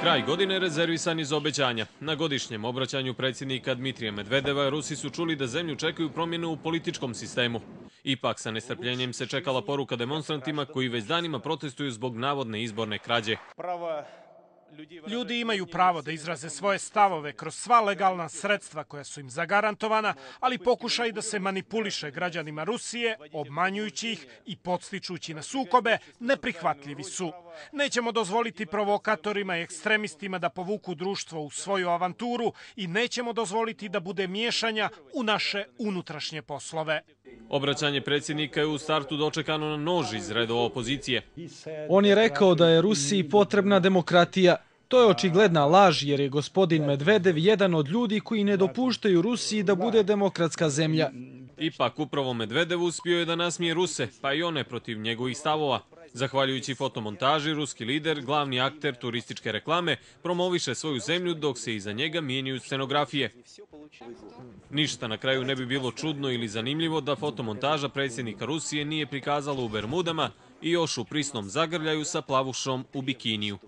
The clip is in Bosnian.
Kraj godine rezervisan iz obećanja. Na godišnjem obraćanju predsjednika Dmitrija Medvedeva Rusi su čuli da zemlju čekaju promjenu u političkom sistemu. Ipak sa nestrpljenjem se čekala poruka demonstrantima koji već danima protestuju zbog navodne izborne krađe. Prava Ljudi imaju pravo da izraze svoje stavove kroz sva legalna sredstva koja su im zagarantovana, ali pokušaj da se manipuliše građanima Rusije, obmanjujući ih i podstičući na sukobe, neprihvatljivi su. Nećemo dozvoliti provokatorima i ekstremistima da povuku društvo u svoju avanturu i nećemo dozvoliti da bude miješanja u naše unutrašnje poslove. Obraćanje predsjednika je u startu dočekano na nož iz reda opozicije. On je rekao da je Rusiji potrebna demokratija. To je očigledna laž jer je gospodin Medvedev jedan od ljudi koji ne dopuštaju Rusiji da bude demokratska zemlja. Ipak upravo Medvedev uspio je da nasmije Ruse, pa i one protiv njegovih stavova. Zahvaljujući fotomontaži, ruski lider, glavni akter turističke reklame, promoviše svoju zemlju dok se iza njega mijenjuju scenografije. Ništa na kraju ne bi bilo čudno ili zanimljivo da fotomontaža predsjednika Rusije nije prikazala u Bermudama i još u prisnom zagrljaju sa plavušom u bikiniju.